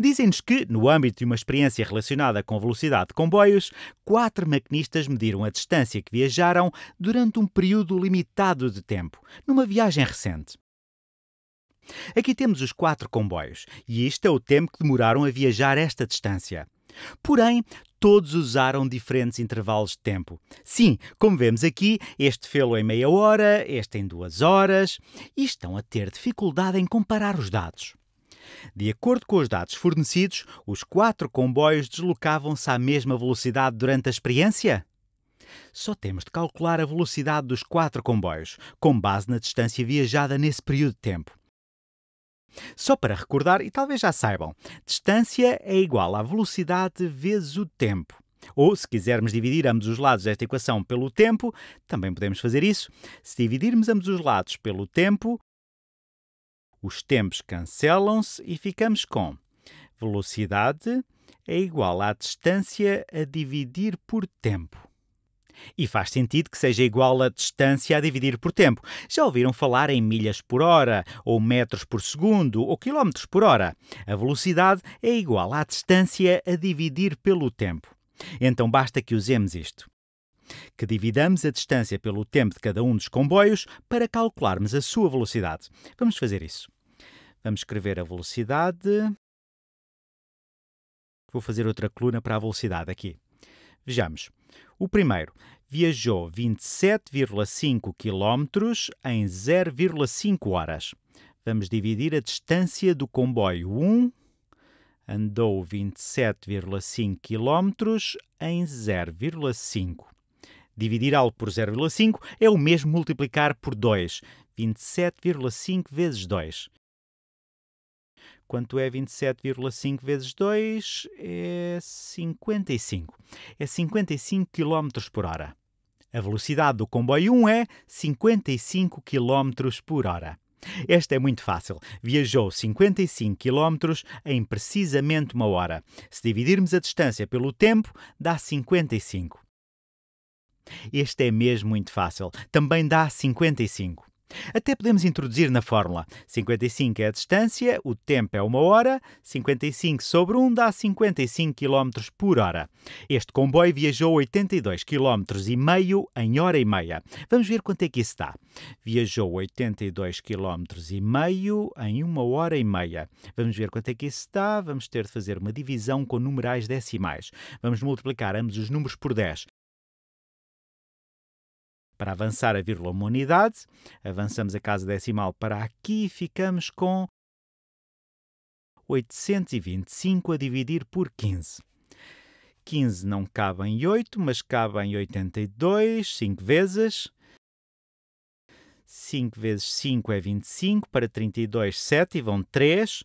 Dizem-nos que, no âmbito de uma experiência relacionada com velocidade de comboios, quatro maquinistas mediram a distância que viajaram durante um período limitado de tempo, numa viagem recente. Aqui temos os quatro comboios, e este é o tempo que demoraram a viajar esta distância. Porém, todos usaram diferentes intervalos de tempo. Sim, como vemos aqui, este fê-lo em meia hora, este em duas horas, e estão a ter dificuldade em comparar os dados. De acordo com os dados fornecidos, os quatro comboios deslocavam-se à mesma velocidade durante a experiência? Só temos de calcular a velocidade dos quatro comboios, com base na distância viajada nesse período de tempo. Só para recordar, e talvez já saibam, distância é igual à velocidade vezes o tempo. Ou, se quisermos dividir ambos os lados desta equação pelo tempo, também podemos fazer isso. Se dividirmos ambos os lados pelo tempo, os tempos cancelam-se e ficamos com velocidade é igual à distância a dividir por tempo. E faz sentido que seja igual a distância a dividir por tempo. Já ouviram falar em milhas por hora, ou metros por segundo, ou quilómetros por hora? A velocidade é igual à distância a dividir pelo tempo. Então basta que usemos isto que dividamos a distância pelo tempo de cada um dos comboios para calcularmos a sua velocidade. Vamos fazer isso. Vamos escrever a velocidade. Vou fazer outra coluna para a velocidade aqui. Vejamos. O primeiro viajou 27,5 km em 0,5 horas. Vamos dividir a distância do comboio 1. Andou 27,5 km em 0,5. Dividir algo por 0,5 é o mesmo multiplicar por 2, 27,5 vezes 2. Quanto é 27,5 vezes 2? É 55. É 55 km por hora. A velocidade do comboio 1 é 55 km por hora. Esta é muito fácil. Viajou 55 km em precisamente uma hora. Se dividirmos a distância pelo tempo, dá 55. Este é mesmo muito fácil. Também dá 55. Até podemos introduzir na fórmula. 55 é a distância, o tempo é uma hora, 55 sobre 1 dá 55 km por hora. Este comboio viajou 82 km e meio em hora e meia. Vamos ver quanto é que isso dá. Viajou 82 km e meio em uma hora e meia. Vamos ver quanto é que isso dá. Vamos ter de fazer uma divisão com numerais decimais. Vamos multiplicar ambos os números por 10. Para avançar a vírgula uma unidade, avançamos a casa decimal para aqui e ficamos com 825 a dividir por 15. 15 não cabe em 8, mas cabe em 82, 5 vezes. 5 vezes 5 é 25, para 32, 7 e vão 3.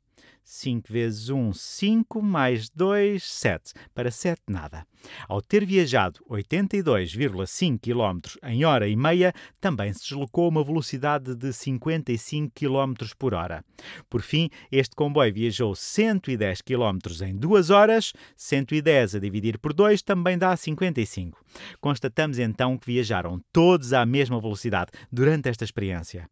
5 vezes 1, 5, mais 2, 7. Para 7, nada. Ao ter viajado 82,5 km em hora e meia, também se deslocou a uma velocidade de 55 km por hora. Por fim, este comboio viajou 110 km em 2 horas, 110 a dividir por 2 também dá 55. Constatamos então que viajaram todos à mesma velocidade durante esta experiência.